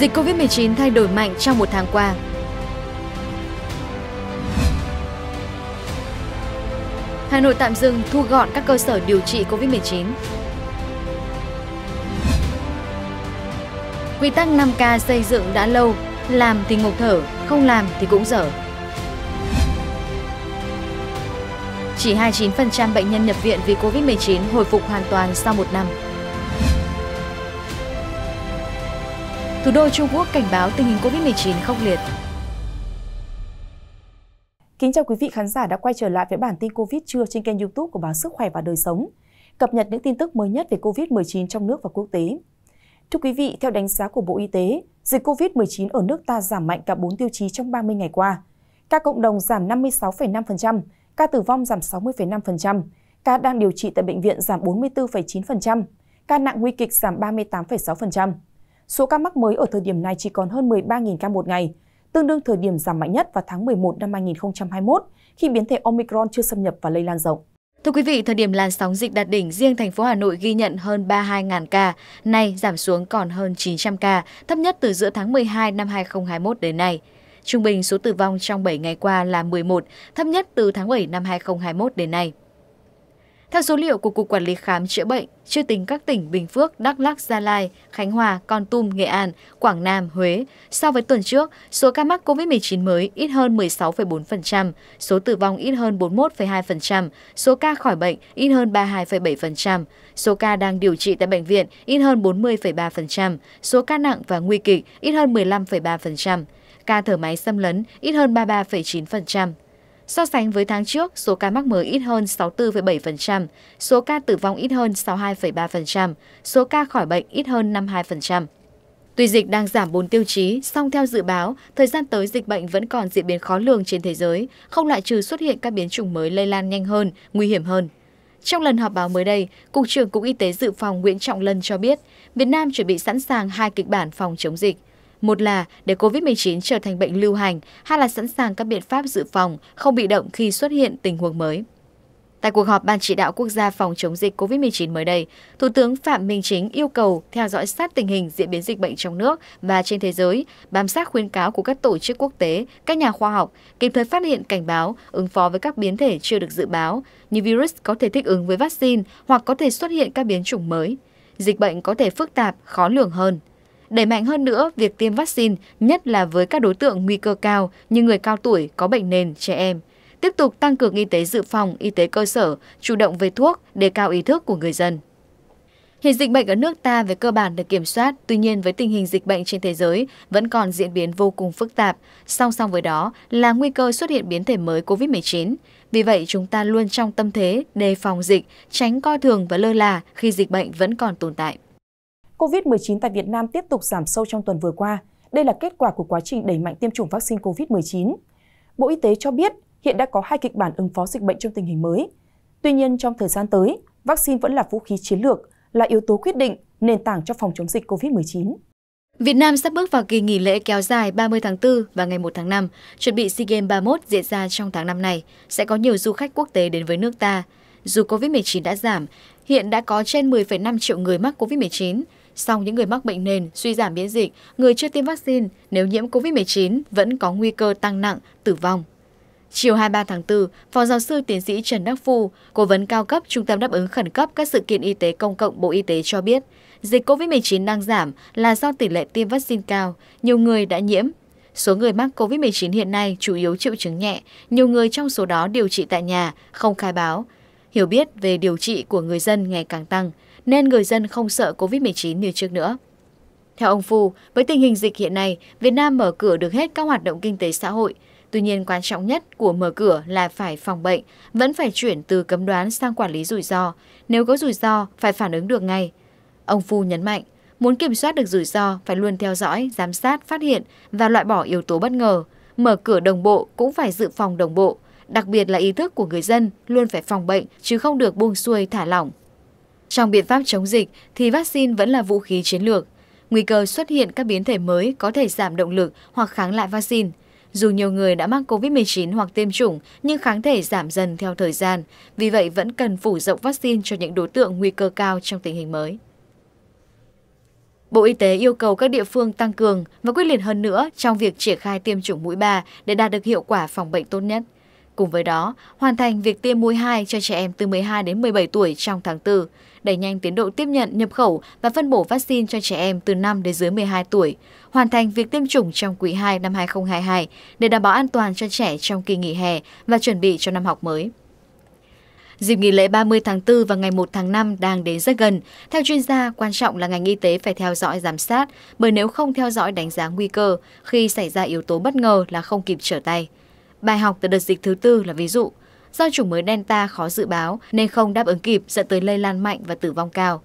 Dịch Covid-19 thay đổi mạnh trong một tháng qua. Hà Nội tạm dừng thu gọn các cơ sở điều trị Covid-19. Quy tắc 5K xây dựng đã lâu, làm thì ngục thở, không làm thì cũng dở. Chỉ 29% bệnh nhân nhập viện vì Covid-19 hồi phục hoàn toàn sau một năm. Thủ đô Trung Quốc cảnh báo tình hình COVID-19 khốc liệt. Kính chào quý vị khán giả đã quay trở lại với bản tin COVID trưa trên kênh YouTube của báo Sức khỏe và đời sống, cập nhật những tin tức mới nhất về COVID-19 trong nước và quốc tế. Thưa quý vị, theo đánh giá của Bộ Y tế, dịch COVID-19 ở nước ta giảm mạnh cả 4 tiêu chí trong 30 ngày qua. Ca cộng đồng giảm 56,5%, ca tử vong giảm 60,5%, ca đang điều trị tại bệnh viện giảm 44,9%, ca nặng nguy kịch giảm 38,6%. Số ca mắc mới ở thời điểm này chỉ còn hơn 13.000 ca một ngày, tương đương thời điểm giảm mạnh nhất vào tháng 11 năm 2021 khi biến thể Omicron chưa xâm nhập và lây lan rộng. Thưa quý vị, thời điểm làn sóng dịch đạt đỉnh, riêng thành phố Hà Nội ghi nhận hơn 32.000 ca, nay giảm xuống còn hơn 900 ca, thấp nhất từ giữa tháng 12 năm 2021 đến nay. Trung bình số tử vong trong 7 ngày qua là 11, thấp nhất từ tháng 7 năm 2021 đến nay. Theo số liệu của Cục Quản lý Khám chữa bệnh, chưa tính các tỉnh Bình Phước, Đắk Lắc, Gia Lai, Khánh Hòa, Con Tum, Nghệ An, Quảng Nam, Huế, so với tuần trước, số ca mắc COVID-19 mới ít hơn 16,4%, số tử vong ít hơn 41,2%, số ca khỏi bệnh ít hơn 32,7%, số ca đang điều trị tại bệnh viện ít hơn 40,3%, số ca nặng và nguy kịch ít hơn 15,3%, ca thở máy xâm lấn ít hơn 33,9%. So sánh với tháng trước, số ca mắc mới ít hơn 64,7%, số ca tử vong ít hơn 62,3%, số ca khỏi bệnh ít hơn 52%. Tuy dịch đang giảm 4 tiêu chí, song theo dự báo, thời gian tới dịch bệnh vẫn còn diễn biến khó lường trên thế giới, không loại trừ xuất hiện các biến chủng mới lây lan nhanh hơn, nguy hiểm hơn. Trong lần họp báo mới đây, Cục trưởng Cục Y tế Dự phòng Nguyễn Trọng Lân cho biết, Việt Nam chuẩn bị sẵn sàng hai kịch bản phòng chống dịch. Một là để COVID-19 trở thành bệnh lưu hành, hai là sẵn sàng các biện pháp dự phòng, không bị động khi xuất hiện tình huống mới. Tại cuộc họp Ban chỉ đạo quốc gia phòng chống dịch COVID-19 mới đây, Thủ tướng Phạm Minh Chính yêu cầu theo dõi sát tình hình diễn biến dịch bệnh trong nước và trên thế giới, bám sát khuyến cáo của các tổ chức quốc tế, các nhà khoa học, kịp thời phát hiện cảnh báo, ứng phó với các biến thể chưa được dự báo, như virus có thể thích ứng với vaccine hoặc có thể xuất hiện các biến chủng mới. Dịch bệnh có thể phức tạp, khó lường hơn. Đẩy mạnh hơn nữa việc tiêm vaccine, nhất là với các đối tượng nguy cơ cao như người cao tuổi, có bệnh nền, trẻ em. Tiếp tục tăng cường y tế dự phòng, y tế cơ sở, chủ động về thuốc, đề cao ý thức của người dân. Hiện dịch bệnh ở nước ta về cơ bản được kiểm soát, tuy nhiên với tình hình dịch bệnh trên thế giới vẫn còn diễn biến vô cùng phức tạp, song song với đó là nguy cơ xuất hiện biến thể mới COVID-19. Vì vậy, chúng ta luôn trong tâm thế đề phòng dịch, tránh coi thường và lơ là khi dịch bệnh vẫn còn tồn tại. COVID-19 tại Việt Nam tiếp tục giảm sâu trong tuần vừa qua. Đây là kết quả của quá trình đẩy mạnh tiêm chủng vaccine COVID-19. Bộ Y tế cho biết hiện đã có hai kịch bản ứng phó dịch bệnh trong tình hình mới. Tuy nhiên, trong thời gian tới, vaccine vẫn là vũ khí chiến lược, là yếu tố quyết định, nền tảng cho phòng chống dịch COVID-19. Việt Nam sắp bước vào kỳ nghỉ lễ kéo dài 30 tháng 4 và ngày 1 tháng 5, chuẩn bị SEA Games 31 diễn ra trong tháng năm này, sẽ có nhiều du khách quốc tế đến với nước ta. Dù COVID-19 đã giảm, hiện đã có trên 10,5 triệu người mắc COVID-19, sau những người mắc bệnh nền, suy giảm miễn dịch, người chưa tiêm vaccine nếu nhiễm COVID-19 vẫn có nguy cơ tăng nặng, tử vong. Chiều 23 tháng 4, Phó Giáo sư Tiến sĩ Trần Đắc Phu, Cố vấn cao cấp Trung tâm đáp ứng khẩn cấp các sự kiện y tế công cộng Bộ Y tế cho biết, dịch COVID-19 đang giảm là do tỷ lệ tiêm vaccine cao, nhiều người đã nhiễm. Số người mắc COVID-19 hiện nay chủ yếu triệu chứng nhẹ, nhiều người trong số đó điều trị tại nhà, không khai báo. Hiểu biết về điều trị của người dân ngày càng tăng – nên người dân không sợ COVID-19 như trước nữa. Theo ông Phu, với tình hình dịch hiện nay, Việt Nam mở cửa được hết các hoạt động kinh tế xã hội. Tuy nhiên, quan trọng nhất của mở cửa là phải phòng bệnh, vẫn phải chuyển từ cấm đoán sang quản lý rủi ro. Nếu có rủi ro, phải phản ứng được ngay. Ông Phu nhấn mạnh, muốn kiểm soát được rủi ro phải luôn theo dõi, giám sát, phát hiện và loại bỏ yếu tố bất ngờ. Mở cửa đồng bộ cũng phải dự phòng đồng bộ, đặc biệt là ý thức của người dân luôn phải phòng bệnh chứ không được buông xuôi thả lỏng. Trong biện pháp chống dịch thì vaccine vẫn là vũ khí chiến lược. Nguy cơ xuất hiện các biến thể mới có thể giảm động lực hoặc kháng lại vaccine. Dù nhiều người đã mắc COVID-19 hoặc tiêm chủng nhưng kháng thể giảm dần theo thời gian, vì vậy vẫn cần phủ rộng vaccine cho những đối tượng nguy cơ cao trong tình hình mới. Bộ Y tế yêu cầu các địa phương tăng cường và quyết liệt hơn nữa trong việc triển khai tiêm chủng mũi 3 để đạt được hiệu quả phòng bệnh tốt nhất. Cùng với đó, hoàn thành việc tiêm mũi 2 cho trẻ em từ 12 đến 17 tuổi trong tháng 4, đẩy nhanh tiến độ tiếp nhận, nhập khẩu và phân bổ vaccine cho trẻ em từ 5 đến dưới 12 tuổi, hoàn thành việc tiêm chủng trong quý 2 năm 2022 để đảm bảo an toàn cho trẻ trong kỳ nghỉ hè và chuẩn bị cho năm học mới. Dịp nghỉ lễ 30 tháng 4 và ngày 1 tháng 5 đang đến rất gần. Theo chuyên gia, quan trọng là ngành y tế phải theo dõi giám sát, bởi nếu không theo dõi đánh giá nguy cơ, khi xảy ra yếu tố bất ngờ là không kịp trở tay. Bài học từ đợt dịch thứ tư là ví dụ. Do chủng mới Delta khó dự báo nên không đáp ứng kịp dẫn tới lây lan mạnh và tử vong cao.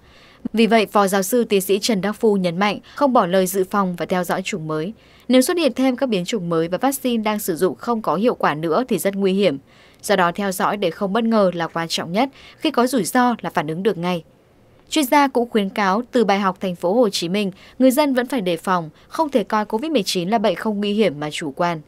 Vì vậy, Phó Giáo sư Tiến sĩ Trần Đắc Phu nhấn mạnh không bỏ lời dự phòng và theo dõi chủng mới. Nếu xuất hiện thêm các biến chủng mới và vaccine đang sử dụng không có hiệu quả nữa thì rất nguy hiểm. Do đó, theo dõi để không bất ngờ là quan trọng nhất, khi có rủi ro là phản ứng được ngay. Chuyên gia cũng khuyến cáo từ bài học thành phố Hồ Chí Minh, người dân vẫn phải đề phòng, không thể coi COVID-19 là bệnh không nguy hiểm mà chủ quan.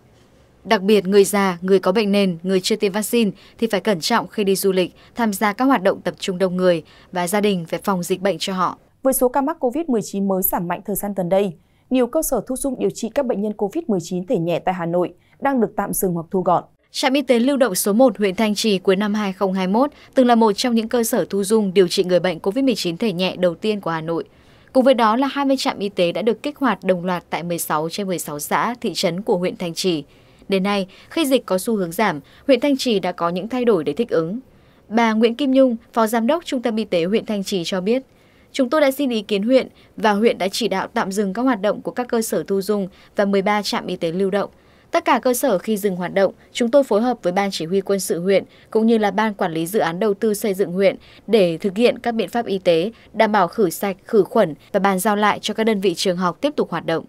Đặc biệt, người già, người có bệnh nền, người chưa tiêm vaccine thì phải cẩn trọng khi đi du lịch, tham gia các hoạt động tập trung đông người và gia đình phải phòng dịch bệnh cho họ. Với số ca mắc COVID-19 mới giảm mạnh thời gian gần đây, nhiều cơ sở thu dung điều trị các bệnh nhân COVID-19 thể nhẹ tại Hà Nội đang được tạm dừng hoặc thu gọn. Trạm y tế lưu động số 1 huyện Thanh Trì cuối năm 2021 từng là một trong những cơ sở thu dung điều trị người bệnh COVID-19 thể nhẹ đầu tiên của Hà Nội. Cùng với đó là 20 trạm y tế đã được kích hoạt đồng loạt tại 16 trên 16 xã, thị trấn của huyện Thanh Trì. Đến nay, khi dịch có xu hướng giảm, huyện Thanh Trì đã có những thay đổi để thích ứng. Bà Nguyễn Kim Nhung, Phó Giám đốc Trung tâm Y tế huyện Thanh Trì cho biết, chúng tôi đã xin ý kiến huyện và huyện đã chỉ đạo tạm dừng các hoạt động của các cơ sở thu dung và 13 trạm y tế lưu động. Tất cả cơ sở khi dừng hoạt động, chúng tôi phối hợp với Ban Chỉ huy quân sự huyện cũng như là Ban Quản lý Dự án Đầu tư xây dựng huyện để thực hiện các biện pháp y tế, đảm bảo khử sạch, khử khuẩn và bàn giao lại cho các đơn vị trường học tiếp tục hoạt động.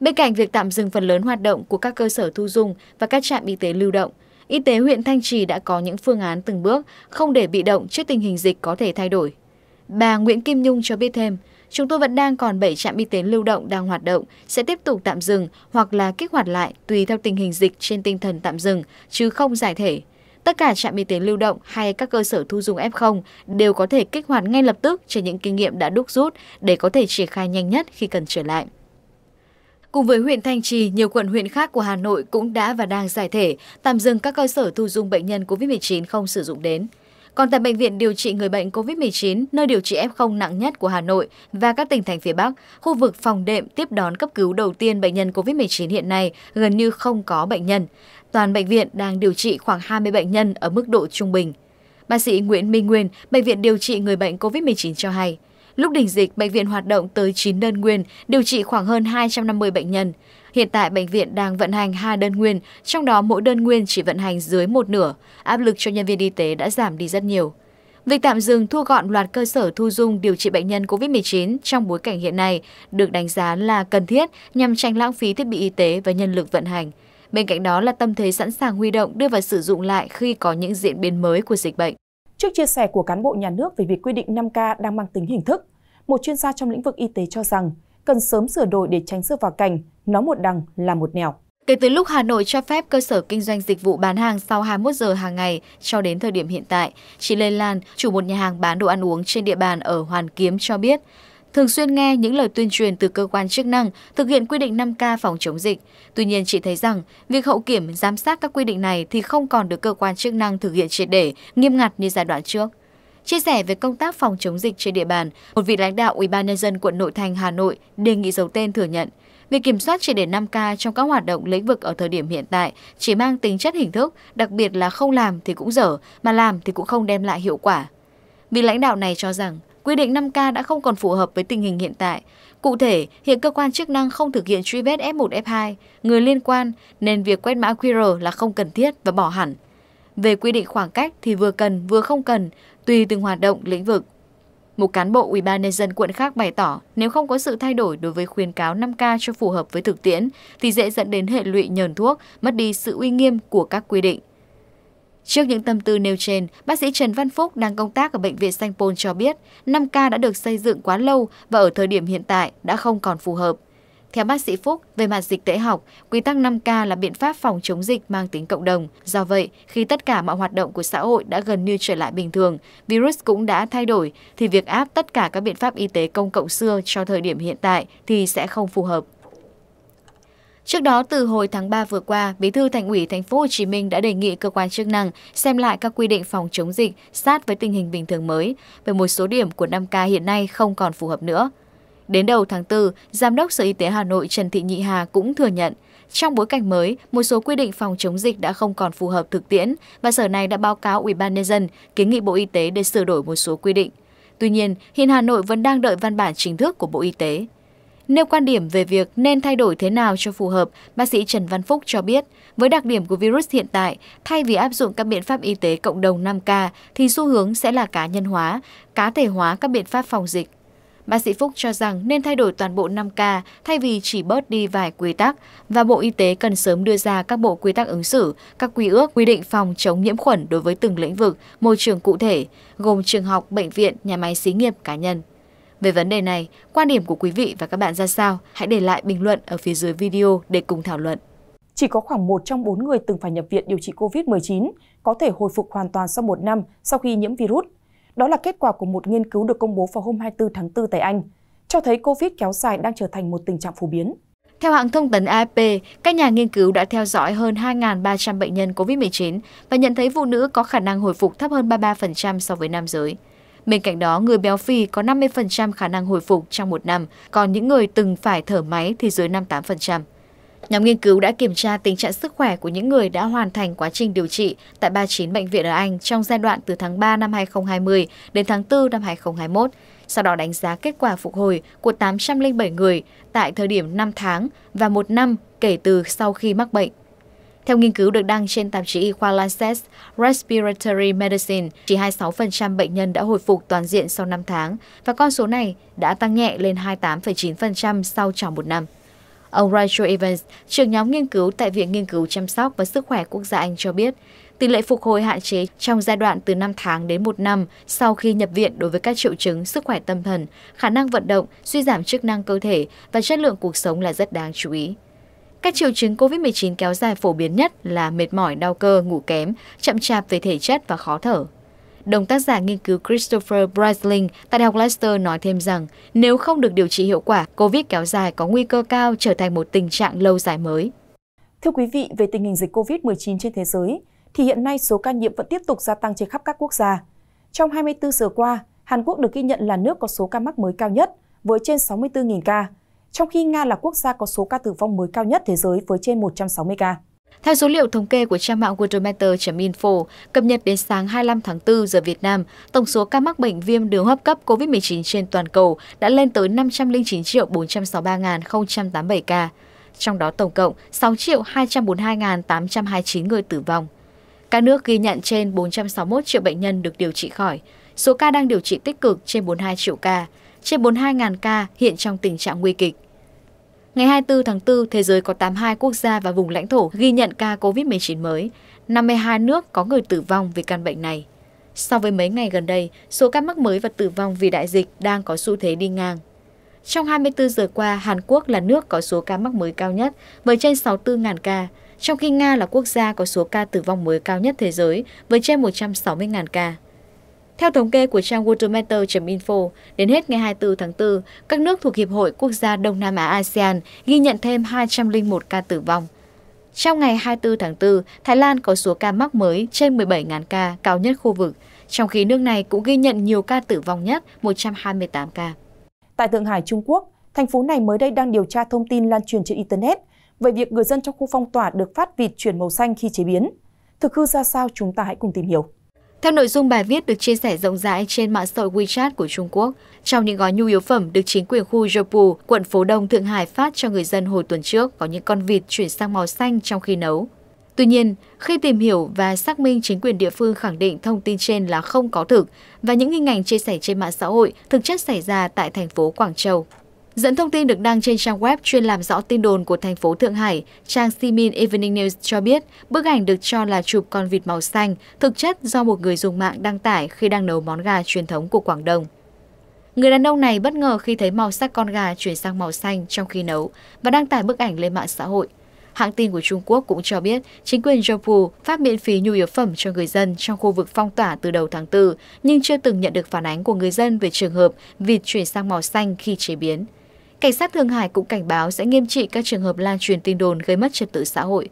Bên cạnh việc tạm dừng phần lớn hoạt động của các cơ sở thu dung và các trạm y tế lưu động, Y tế huyện Thanh Trì đã có những phương án từng bước không để bị động trước tình hình dịch có thể thay đổi. Bà Nguyễn Kim Nhung cho biết thêm, chúng tôi vẫn đang còn 7 trạm y tế lưu động đang hoạt động, sẽ tiếp tục tạm dừng hoặc là kích hoạt lại tùy theo tình hình dịch trên tinh thần tạm dừng, chứ không giải thể. Tất cả trạm y tế lưu động hay các cơ sở thu dung F0 đều có thể kích hoạt ngay lập tức trên những kinh nghiệm đã đúc rút để có thể triển khai nhanh nhất khi cần trở lại. Cùng với huyện Thanh Trì, nhiều quận huyện khác của Hà Nội cũng đã và đang giải thể, tạm dừng các cơ sở thu dung bệnh nhân COVID-19 không sử dụng đến. Còn tại Bệnh viện điều trị người bệnh COVID-19, nơi điều trị F0 nặng nhất của Hà Nội và các tỉnh thành phía Bắc, khu vực phòng đệm tiếp đón cấp cứu đầu tiên bệnh nhân COVID-19 hiện nay gần như không có bệnh nhân. Toàn bệnh viện đang điều trị khoảng 20 bệnh nhân ở mức độ trung bình. Bác sĩ Nguyễn Minh Nguyên, Bệnh viện điều trị người bệnh COVID-19 cho hay, Lúc đỉnh dịch, bệnh viện hoạt động tới 9 đơn nguyên, điều trị khoảng hơn 250 bệnh nhân. Hiện tại bệnh viện đang vận hành hai đơn nguyên, trong đó mỗi đơn nguyên chỉ vận hành dưới một nửa. Áp lực cho nhân viên y tế đã giảm đi rất nhiều. Việc tạm dừng thu gọn loạt cơ sở thu dung điều trị bệnh nhân COVID-19 trong bối cảnh hiện nay được đánh giá là cần thiết nhằm tránh lãng phí thiết bị y tế và nhân lực vận hành. Bên cạnh đó là tâm thế sẵn sàng huy động đưa vào sử dụng lại khi có những diễn biến mới của dịch bệnh. Trước chia sẻ của cán bộ nhà nước về việc quy định 5K đang mang tính hình thức, một chuyên gia trong lĩnh vực y tế cho rằng cần sớm sửa đổi để tránh rơi vào cảnh nó một đằng là một nẻo. Kể từ lúc Hà Nội cho phép cơ sở kinh doanh dịch vụ bán hàng sau 21 giờ hàng ngày cho đến thời điểm hiện tại, chị Lê Lan, chủ một nhà hàng bán đồ ăn uống trên địa bàn ở Hoàn Kiếm cho biết, thường xuyên nghe những lời tuyên truyền từ cơ quan chức năng thực hiện quy định 5K phòng chống dịch. Tuy nhiên chị thấy rằng việc hậu kiểm giám sát các quy định này thì không còn được cơ quan chức năng thực hiện triệt để, nghiêm ngặt như giai đoạn trước. Chia sẻ về công tác phòng chống dịch trên địa bàn, một vị lãnh đạo ủy ban nhân dân quận Nội Thành Hà Nội đề nghị giấu tên thừa nhận, Việc kiểm soát chỉ để 5K trong các hoạt động lĩnh vực ở thời điểm hiện tại chỉ mang tính chất hình thức, đặc biệt là không làm thì cũng dở, mà làm thì cũng không đem lại hiệu quả. Vị lãnh đạo này cho rằng, Quy định 5K đã không còn phù hợp với tình hình hiện tại. Cụ thể, hiện cơ quan chức năng không thực hiện truy vết F1, F2, người liên quan, nên việc quét mã QR là không cần thiết và bỏ hẳn. Về quy định khoảng cách thì vừa cần vừa không cần, tùy từng hoạt động, lĩnh vực. Một cán bộ ubnd quận khác bày tỏ, nếu không có sự thay đổi đối với khuyến cáo 5K cho phù hợp với thực tiễn, thì dễ dẫn đến hệ lụy nhờn thuốc, mất đi sự uy nghiêm của các quy định. Trước những tâm tư nêu trên, bác sĩ Trần Văn Phúc đang công tác ở Bệnh viện Sanh Pôn cho biết 5K đã được xây dựng quá lâu và ở thời điểm hiện tại đã không còn phù hợp. Theo bác sĩ Phúc, về mặt dịch tễ học, quy tắc 5K là biện pháp phòng chống dịch mang tính cộng đồng. Do vậy, khi tất cả mọi hoạt động của xã hội đã gần như trở lại bình thường, virus cũng đã thay đổi, thì việc áp tất cả các biện pháp y tế công cộng xưa cho thời điểm hiện tại thì sẽ không phù hợp. Trước đó từ hồi tháng 3 vừa qua, Bí thư Thành ủy Thành phố Hồ Chí Minh đã đề nghị cơ quan chức năng xem lại các quy định phòng chống dịch sát với tình hình bình thường mới, về một số điểm của 5K hiện nay không còn phù hợp nữa. Đến đầu tháng 4, Giám đốc Sở Y tế Hà Nội Trần Thị Nhị Hà cũng thừa nhận, trong bối cảnh mới, một số quy định phòng chống dịch đã không còn phù hợp thực tiễn và sở này đã báo cáo Ủy ban nhân dân kiến nghị Bộ Y tế để sửa đổi một số quy định. Tuy nhiên, hiện Hà Nội vẫn đang đợi văn bản chính thức của Bộ Y tế. Nêu quan điểm về việc nên thay đổi thế nào cho phù hợp, bác sĩ Trần Văn Phúc cho biết, với đặc điểm của virus hiện tại, thay vì áp dụng các biện pháp y tế cộng đồng 5K thì xu hướng sẽ là cá nhân hóa, cá thể hóa các biện pháp phòng dịch. Bác sĩ Phúc cho rằng nên thay đổi toàn bộ 5K thay vì chỉ bớt đi vài quy tắc và Bộ Y tế cần sớm đưa ra các bộ quy tắc ứng xử, các quy ước quy định phòng chống nhiễm khuẩn đối với từng lĩnh vực, môi trường cụ thể, gồm trường học, bệnh viện, nhà máy xí nghiệp cá nhân. Về vấn đề này, quan điểm của quý vị và các bạn ra sao? Hãy để lại bình luận ở phía dưới video để cùng thảo luận. Chỉ có khoảng một trong bốn người từng phải nhập viện điều trị COVID-19 có thể hồi phục hoàn toàn sau một năm sau khi nhiễm virus. Đó là kết quả của một nghiên cứu được công bố vào hôm 24 tháng 4 tại Anh, cho thấy COVID kéo dài đang trở thành một tình trạng phổ biến. Theo hãng thông tấn AFP, các nhà nghiên cứu đã theo dõi hơn 2.300 bệnh nhân COVID-19 và nhận thấy phụ nữ có khả năng hồi phục thấp hơn 33% so với nam giới. Bên cạnh đó, người béo phì có 50% khả năng hồi phục trong một năm, còn những người từng phải thở máy thì dưới 58%. Nhóm nghiên cứu đã kiểm tra tình trạng sức khỏe của những người đã hoàn thành quá trình điều trị tại 39 bệnh viện ở Anh trong giai đoạn từ tháng 3 năm 2020 đến tháng 4 năm 2021, sau đó đánh giá kết quả phục hồi của 807 người tại thời điểm 5 tháng và 1 năm kể từ sau khi mắc bệnh. Theo nghiên cứu được đăng trên tạp chí y khoa Lancet Respiratory Medicine, chỉ 26% bệnh nhân đã hồi phục toàn diện sau 5 tháng và con số này đã tăng nhẹ lên 28,9% sau tròn một năm. Ông Rachel Evans, trưởng nhóm nghiên cứu tại Viện Nghiên cứu Chăm sóc và Sức khỏe Quốc gia Anh cho biết, tỷ lệ phục hồi hạn chế trong giai đoạn từ 5 tháng đến 1 năm sau khi nhập viện đối với các triệu chứng sức khỏe tâm thần, khả năng vận động, suy giảm chức năng cơ thể và chất lượng cuộc sống là rất đáng chú ý. Các triệu chứng COVID-19 kéo dài phổ biến nhất là mệt mỏi, đau cơ, ngủ kém, chậm chạp về thể chất và khó thở. Đồng tác giả nghiên cứu Christopher Breisling tại Đại học Leicester nói thêm rằng nếu không được điều trị hiệu quả, COVID kéo dài có nguy cơ cao trở thành một tình trạng lâu dài mới. Thưa quý vị, về tình hình dịch COVID-19 trên thế giới, thì hiện nay số ca nhiễm vẫn tiếp tục gia tăng trên khắp các quốc gia. Trong 24 giờ qua, Hàn Quốc được ghi nhận là nước có số ca mắc mới cao nhất với trên 64.000 ca, trong khi Nga là quốc gia có số ca tử vong mới cao nhất thế giới với trên 160 ca. Theo số liệu thống kê của trang mạng worldometer.info, cập nhật đến sáng 25 tháng 4 giờ Việt Nam, tổng số ca mắc bệnh viêm đường hấp cấp COVID-19 trên toàn cầu đã lên tới 509.463.087 ca, trong đó tổng cộng 6.242.829 người tử vong. Các nước ghi nhận trên 461 triệu bệnh nhân được điều trị khỏi, số ca đang điều trị tích cực trên 42 triệu ca, trên 42.000 ca hiện trong tình trạng nguy kịch, Ngày 24 tháng 4, thế giới có 82 quốc gia và vùng lãnh thổ ghi nhận ca COVID-19 mới. 52 nước có người tử vong vì căn bệnh này. So với mấy ngày gần đây, số ca mắc mới và tử vong vì đại dịch đang có xu thế đi ngang. Trong 24 giờ qua, Hàn Quốc là nước có số ca mắc mới cao nhất với trên 64.000 ca, trong khi Nga là quốc gia có số ca tử vong mới cao nhất thế giới với trên 160.000 ca. Theo thống kê của trang worldometer.info, đến hết ngày 24 tháng 4, các nước thuộc Hiệp hội Quốc gia Đông Nam Á ASEAN ghi nhận thêm 201 ca tử vong. Trong ngày 24 tháng 4, Thái Lan có số ca mắc mới trên 17.000 ca, cao nhất khu vực, trong khi nước này cũng ghi nhận nhiều ca tử vong nhất, 128 ca. Tại Thượng Hải, Trung Quốc, thành phố này mới đây đang điều tra thông tin lan truyền trên Internet về việc người dân trong khu phong tỏa được phát vịt chuyển màu xanh khi chế biến. Thực hư ra sao chúng ta hãy cùng tìm hiểu. Theo nội dung bài viết được chia sẻ rộng rãi trên mạng xã hội WeChat của Trung Quốc, trong những gói nhu yếu phẩm được chính quyền khu Jopu, quận Phố Đông, Thượng Hải phát cho người dân hồi tuần trước có những con vịt chuyển sang màu xanh trong khi nấu. Tuy nhiên, khi tìm hiểu và xác minh chính quyền địa phương khẳng định thông tin trên là không có thực và những hình ảnh chia sẻ trên mạng xã hội thực chất xảy ra tại thành phố Quảng Châu. Dẫn thông tin được đăng trên trang web chuyên làm rõ tin đồn của thành phố Thượng Hải, trang Simin Evening News cho biết bức ảnh được cho là chụp con vịt màu xanh, thực chất do một người dùng mạng đăng tải khi đang nấu món gà truyền thống của Quảng Đông. Người đàn ông này bất ngờ khi thấy màu sắc con gà chuyển sang màu xanh trong khi nấu và đăng tải bức ảnh lên mạng xã hội. Hãng tin của Trung Quốc cũng cho biết chính quyền Jopu phát miễn phí nhu yếu phẩm cho người dân trong khu vực phong tỏa từ đầu tháng 4, nhưng chưa từng nhận được phản ánh của người dân về trường hợp vịt chuyển sang màu xanh khi chế biến. Cảnh sát Thượng Hải cũng cảnh báo sẽ nghiêm trị các trường hợp lan truyền tin đồn gây mất trật tự xã hội.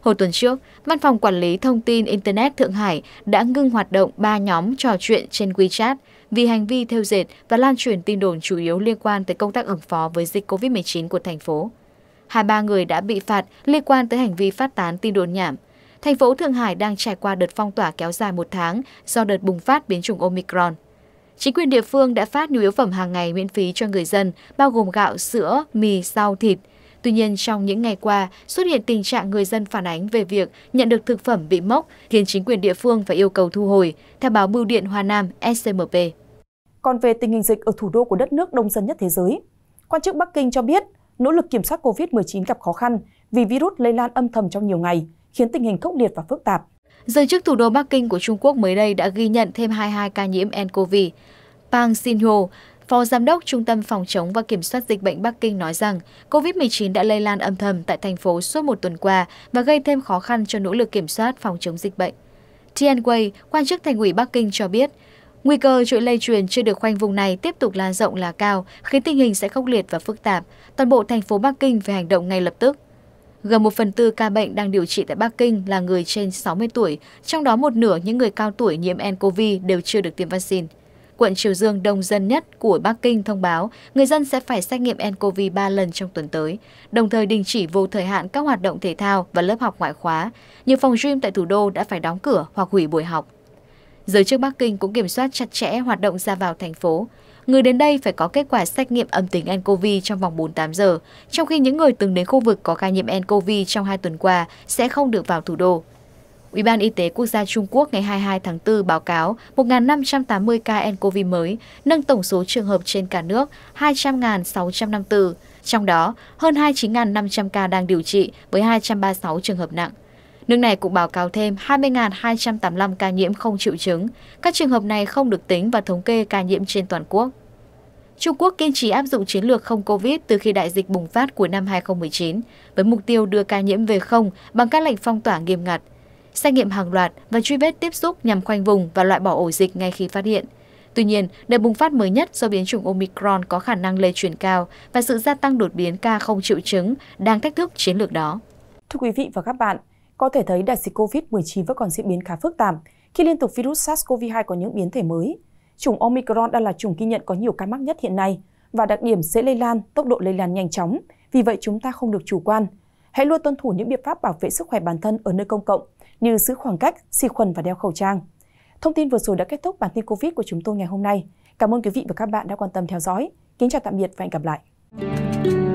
Hồi tuần trước, Văn phòng Quản lý Thông tin Internet Thượng Hải đã ngưng hoạt động 3 nhóm trò chuyện trên WeChat vì hành vi theo dệt và lan truyền tin đồn chủ yếu liên quan tới công tác ứng phó với dịch COVID-19 của thành phố. Hai ba người đã bị phạt liên quan tới hành vi phát tán tin đồn nhảm. Thành phố Thượng Hải đang trải qua đợt phong tỏa kéo dài một tháng do đợt bùng phát biến chủng Omicron. Chính quyền địa phương đã phát nhu yếu phẩm hàng ngày miễn phí cho người dân, bao gồm gạo, sữa, mì, rau, thịt. Tuy nhiên, trong những ngày qua, xuất hiện tình trạng người dân phản ánh về việc nhận được thực phẩm bị mốc, khiến chính quyền địa phương phải yêu cầu thu hồi, theo báo Bưu điện Hoa Nam SCMP. Còn về tình hình dịch ở thủ đô của đất nước đông dân nhất thế giới, quan chức Bắc Kinh cho biết nỗ lực kiểm soát COVID-19 gặp khó khăn vì virus lây lan âm thầm trong nhiều ngày, khiến tình hình khốc liệt và phức tạp. Giới chức thủ đô Bắc Kinh của Trung Quốc mới đây đã ghi nhận thêm 22 ca nhiễm nCoV. Pang Xinhuo, Phó Giám đốc Trung tâm Phòng chống và Kiểm soát Dịch bệnh Bắc Kinh nói rằng COVID-19 đã lây lan âm thầm tại thành phố suốt một tuần qua và gây thêm khó khăn cho nỗ lực kiểm soát phòng chống dịch bệnh. Tian Wei, quan chức thành ủy Bắc Kinh cho biết, nguy cơ chuỗi lây truyền chưa được khoanh vùng này tiếp tục lan rộng là cao, khiến tình hình sẽ khốc liệt và phức tạp. Toàn bộ thành phố Bắc Kinh phải hành động ngay lập tức. Gần một phần tư ca bệnh đang điều trị tại Bắc Kinh là người trên 60 tuổi, trong đó một nửa những người cao tuổi nhiễm nCoV đều chưa được tiêm vaccine. Quận Triều Dương đông dân nhất của Bắc Kinh thông báo người dân sẽ phải xét nghiệm nCoV 3 lần trong tuần tới, đồng thời đình chỉ vô thời hạn các hoạt động thể thao và lớp học ngoại khóa. Nhiều phòng gym tại thủ đô đã phải đóng cửa hoặc hủy buổi học. Giới chức Bắc Kinh cũng kiểm soát chặt chẽ hoạt động ra vào thành phố người đến đây phải có kết quả xét nghiệm âm tính ncov trong vòng 48 giờ, trong khi những người từng đến khu vực có ca nhiễm ncov trong hai tuần qua sẽ không được vào thủ đô. Ủy ban Y tế Quốc gia Trung Quốc ngày 22 tháng 4 báo cáo 1.580 ca nCoV mới, nâng tổng số trường hợp trên cả nước 200.654, trong đó hơn 29.500 ca đang điều trị với 236 trường hợp nặng. Nước này cũng báo cáo thêm 20.285 ca nhiễm không triệu chứng. Các trường hợp này không được tính và thống kê ca nhiễm trên toàn quốc. Trung Quốc kiên trì áp dụng chiến lược không COVID từ khi đại dịch bùng phát của năm 2019, với mục tiêu đưa ca nhiễm về không bằng các lệnh phong tỏa nghiêm ngặt, xét nghiệm hàng loạt và truy vết tiếp xúc nhằm khoanh vùng và loại bỏ ổ dịch ngay khi phát hiện. Tuy nhiên, đợt bùng phát mới nhất do biến chủng Omicron có khả năng lây truyền cao và sự gia tăng đột biến ca không triệu chứng đang thách thức chiến lược đó. Thưa quý vị và các bạn, có thể thấy đại dịch COVID-19 vẫn còn diễn biến khá phức tạp khi liên tục virus SARS-CoV-2 có những biến thể mới, chủng Omicron đang là chủng ghi nhận có nhiều ca mắc nhất hiện nay và đặc điểm dễ lây lan, tốc độ lây lan nhanh chóng. Vì vậy chúng ta không được chủ quan. Hãy luôn tuân thủ những biện pháp bảo vệ sức khỏe bản thân ở nơi công cộng như giữ khoảng cách, xì khuẩn và đeo khẩu trang. Thông tin vừa rồi đã kết thúc bản tin Covid của chúng tôi ngày hôm nay. Cảm ơn quý vị và các bạn đã quan tâm theo dõi. Kính chào tạm biệt và hẹn gặp lại.